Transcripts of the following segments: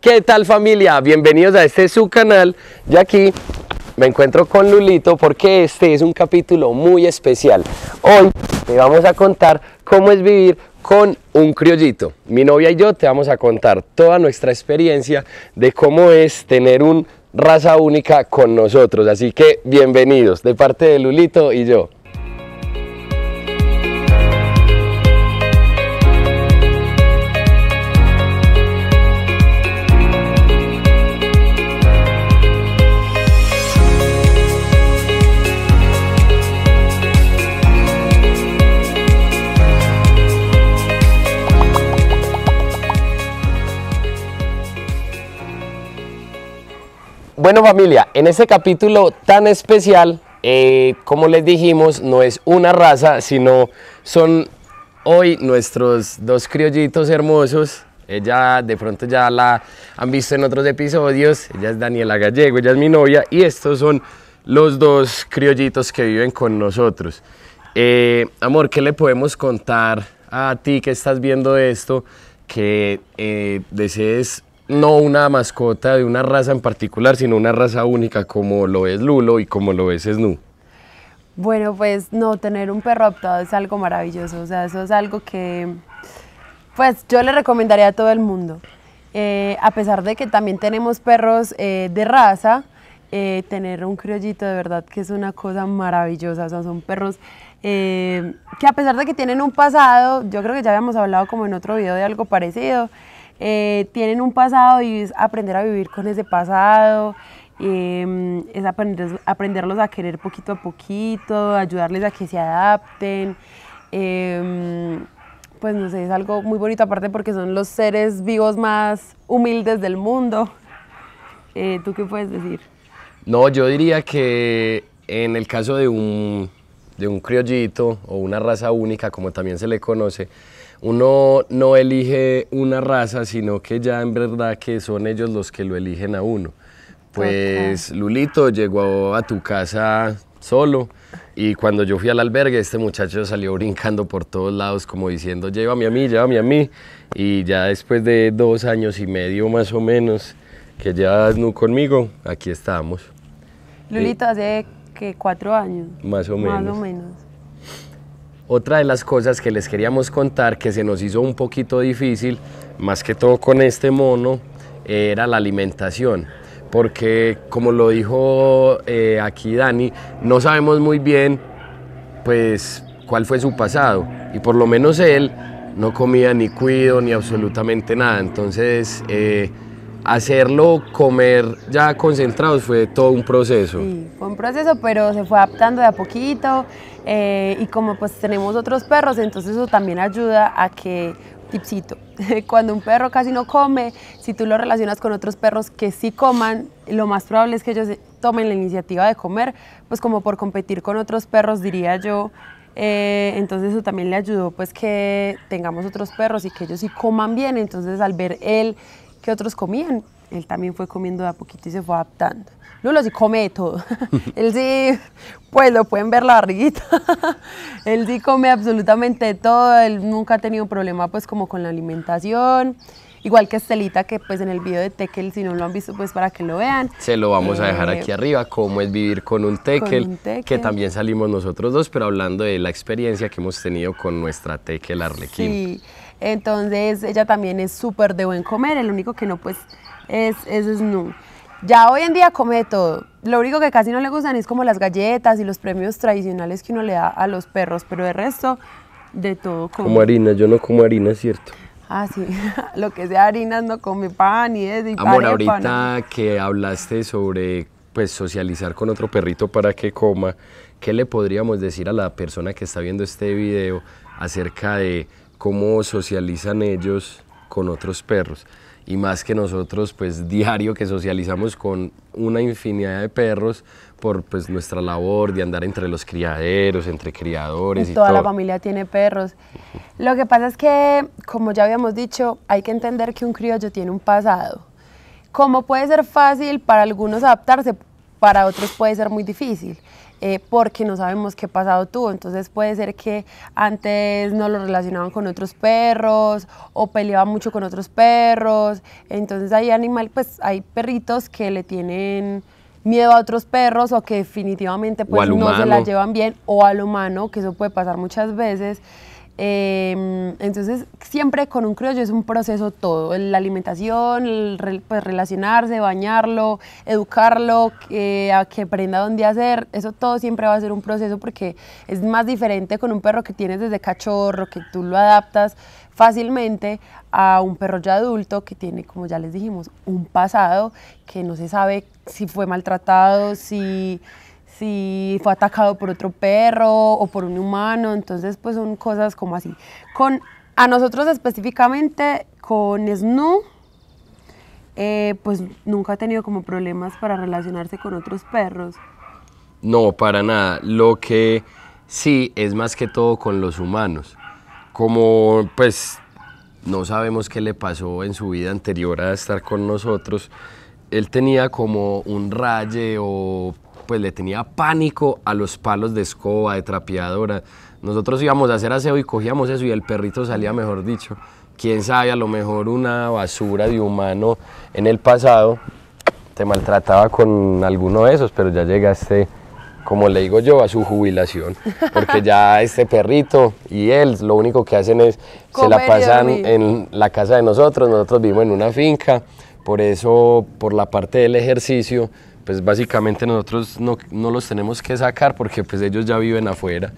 ¿Qué tal familia? Bienvenidos a este su canal. Y aquí me encuentro con Lulito porque este es un capítulo muy especial. Hoy te vamos a contar cómo es vivir con un criollito. Mi novia y yo te vamos a contar toda nuestra experiencia de cómo es tener un raza única con nosotros. Así que bienvenidos de parte de Lulito y yo. Bueno familia, en este capítulo tan especial, eh, como les dijimos, no es una raza, sino son hoy nuestros dos criollitos hermosos. Ella de pronto ya la han visto en otros episodios, ella es Daniela Gallego, ella es mi novia y estos son los dos criollitos que viven con nosotros. Eh, amor, ¿qué le podemos contar a ti que estás viendo esto? Que eh, desees no una mascota de una raza en particular, sino una raza única como lo es Lulo y como lo es Snu? Bueno, pues no, tener un perro adoptado es algo maravilloso, o sea, eso es algo que pues yo le recomendaría a todo el mundo. Eh, a pesar de que también tenemos perros eh, de raza, eh, tener un criollito de verdad que es una cosa maravillosa, o sea, son perros que a pesar de que tienen un pasado, yo creo que ya habíamos hablado como en otro video de algo parecido, eh, tienen un pasado y es aprender a vivir con ese pasado, em, es aprenderlos a querer poquito a poquito, ayudarles a que se adapten. Em, pues no sé, es algo muy bonito aparte porque son los seres vivos más humildes del mundo. Eh, ¿Tú qué puedes decir? No, yo diría que en el caso de un de un criollito o una raza única, como también se le conoce, uno no elige una raza, sino que ya en verdad que son ellos los que lo eligen a uno. Pues Lulito llegó a tu casa solo y cuando yo fui al albergue este muchacho salió brincando por todos lados como diciendo llévame a mí, llévame a mí y ya después de dos años y medio más o menos que ya nu conmigo, aquí estamos. Lulito, eh, ¿hace que cuatro años. Más o menos. Otra de las cosas que les queríamos contar que se nos hizo un poquito difícil, más que todo con este mono, era la alimentación. Porque como lo dijo eh, aquí Dani, no sabemos muy bien pues cuál fue su pasado. Y por lo menos él no comía ni cuido ni absolutamente nada. Entonces... Eh, hacerlo comer ya concentrados fue todo un proceso. Sí, fue un proceso, pero se fue adaptando de a poquito eh, y como pues tenemos otros perros, entonces eso también ayuda a que, tipsito, cuando un perro casi no come, si tú lo relacionas con otros perros que sí coman, lo más probable es que ellos tomen la iniciativa de comer, pues como por competir con otros perros, diría yo, eh, entonces eso también le ayudó pues que tengamos otros perros y que ellos sí coman bien. Entonces al ver él otros comían, él también fue comiendo de a poquito y se fue adaptando. Lulo sí come de todo. él sí, pues lo pueden ver la barriguita. él sí come absolutamente todo. Él nunca ha tenido problema pues como con la alimentación. Igual que Estelita, que pues en el video de Tekel, si no lo han visto, pues para que lo vean. Se lo vamos a dejar aquí eh, arriba, cómo es vivir con un, tekel, que también salimos nosotros dos, pero hablando de la experiencia que hemos tenido con nuestra Tekel Arlequín. Entonces ella también es súper de buen comer, el único que no pues es, es no Ya hoy en día come todo. Lo único que casi no le gustan es como las galletas y los premios tradicionales que uno le da a los perros, pero el resto de todo come. Como harina, yo no como harina, es cierto. Ah, sí, lo que sea harinas no come pan y es Amor, ahorita que hablaste sobre pues socializar con otro perrito para que coma, ¿qué le podríamos decir a la persona que está viendo este video acerca de cómo socializan ellos con otros perros. Y más que nosotros, pues diario que socializamos con una infinidad de perros por pues nuestra labor de andar entre los criaderos, entre criadores. Y, toda la familia tiene perros. Lo que pasa es que, como ya habíamos dicho, hay que entender que un criollo tiene un pasado. Como puede ser fácil para algunos adaptarse, para otros puede ser muy difícil. Eh, porque no sabemos qué pasado tuvo. Entonces puede ser que antes no lo relacionaban con otros perros o peleaba mucho con otros perros. Entonces hay animal, pues hay perritos que le tienen miedo a otros perros o que definitivamente pues, no se la llevan bien o al humano, que eso puede pasar muchas veces. Em, entonces, siempre con un criollo es un proceso todo, la alimentación, pues, relacionarse, bañarlo, educarlo, a que aprenda dónde hacer, eso todo siempre va a ser un proceso porque es más diferente con un perro que tienes desde cachorro, que tú lo adaptas fácilmente a un perro ya adulto que tiene, como ya les dijimos, un pasado que no se sabe si fue maltratado, si si fue atacado por otro perro o por un humano, entonces pues son cosas como así. Con, a nosotros específicamente, con Snu, eh, pues nunca ha tenido como problemas para relacionarse con otros perros. No, para nada. Lo que sí es más que todo con los humanos. Como pues no sabemos qué le pasó en su vida anterior a estar con nosotros, él tenía como un raye o pues le tenía pánico a los palos de escoba, de trapeadora. Nosotros íbamos a hacer aseo y cogíamos eso y el perrito salía, mejor dicho. Quién sabe, a lo mejor una basura de humano en el pasado te maltrataba con alguno de esos, pero ya llegaste, como le digo yo, a su jubilación. Porque ya este perrito y él lo único que hacen es se la pasan en la casa de nosotros. Nosotros vivimos en una finca, por eso, por la parte del ejercicio, pues básicamente nosotros no, no los tenemos que sacar porque pues ellos ya viven afuera.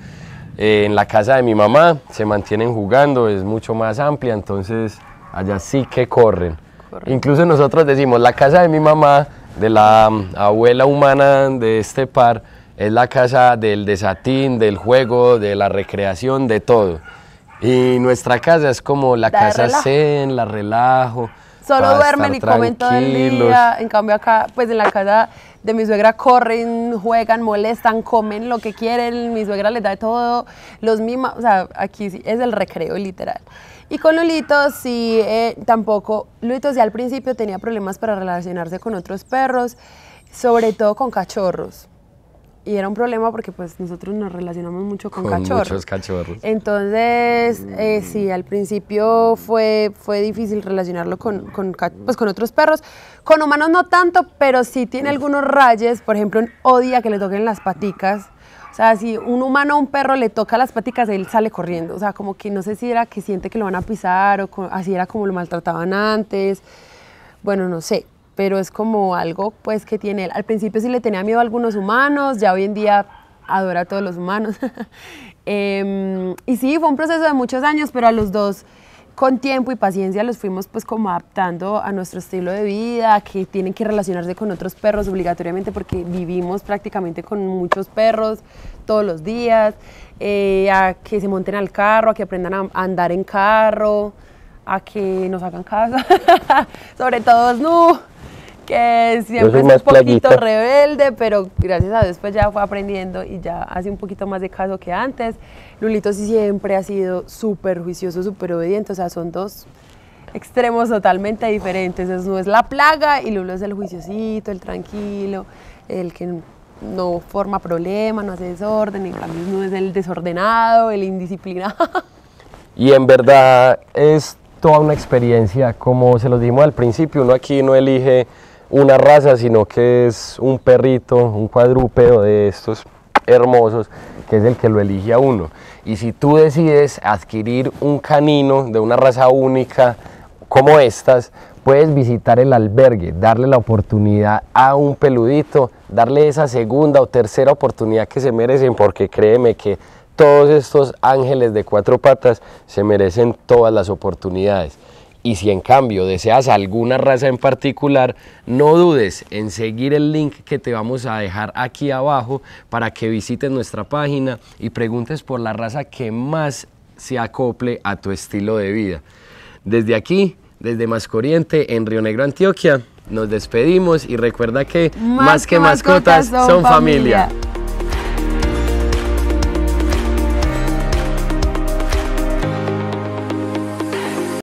Eh, en la casa de mi mamá se mantienen jugando, es mucho más amplia, entonces allá sí que corren. Incluso nosotros decimos, la casa de mi mamá, de la mm, abuela humana de este par, es la casa del desatín, del juego, de la recreación, de todo. Y nuestra casa es como la, casa zen, la relajo solo duermen y comen todo el día. En cambio acá, pues en la casa de mi suegra corren, juegan, molestan, comen lo que quieren, mi suegra les da todo, los mima, o sea, aquí es el recreo literal. Y con Lulito sí, eh, tampoco, Lulito sí al principio tenía problemas para relacionarse con otros perros, sobre todo con cachorros y era un problema porque pues nosotros nos relacionamos mucho con, cachorros. Entonces, eh, mm. sí, al principio fue, fue difícil relacionarlo con, con, pues, con otros perros. Con humanos no tanto, pero sí tiene algunos rayes. Por ejemplo, odia que le toquen las paticas. O sea, si un humano a un perro le toca las paticas, él sale corriendo. O sea, como que no sé si era que siente que lo van a pisar o así era como lo maltrataban antes. Bueno, no sé pero es como algo pues que tiene él. Al principio sí le tenía miedo a algunos humanos, ya hoy en día adora a todos los humanos. Em, y sí, fue un proceso de muchos años, pero a los dos con tiempo y paciencia los fuimos pues como adaptando a nuestro estilo de vida, que tienen que relacionarse con otros perros obligatoriamente porque vivimos prácticamente con muchos perros todos los días, eh, a que se monten al carro, a que aprendan a andar en carro, a que nos hagan casa, sobre todo Snoo, que siempre es un poquito rebelde, pero gracias a Dios pues ya fue aprendiendo y ya hace un poquito más de caso que antes. Lulito sí siempre ha sido súper juicioso, súper obediente, o sea, son dos extremos totalmente diferentes. no es la plaga y Lulo es el juiciosito, el tranquilo, el que no forma problema, no hace desorden, en cambio no es el desordenado, el indisciplinado. Y en verdad es toda una experiencia, como se lo dijimos al principio, uno aquí no elige una raza, sino que es un perrito, un cuadrúpedo de estos hermosos, que es el que lo elige a uno. Y si tú decides adquirir un canino de una raza única como estas, puedes visitar el albergue, darle la oportunidad a un peludito, darle esa segunda o tercera oportunidad que se merecen, porque créeme que todos estos ángeles de cuatro patas se merecen todas las oportunidades. Y si en cambio deseas alguna raza en particular, no dudes en seguir el link que te vamos a dejar aquí abajo para que visites nuestra página y preguntes por la raza que más se acople a tu estilo de vida. Desde aquí, desde Mascoriente, en Río Negro, Antioquia, nos despedimos y recuerda que más, que, mascotas, son, familia.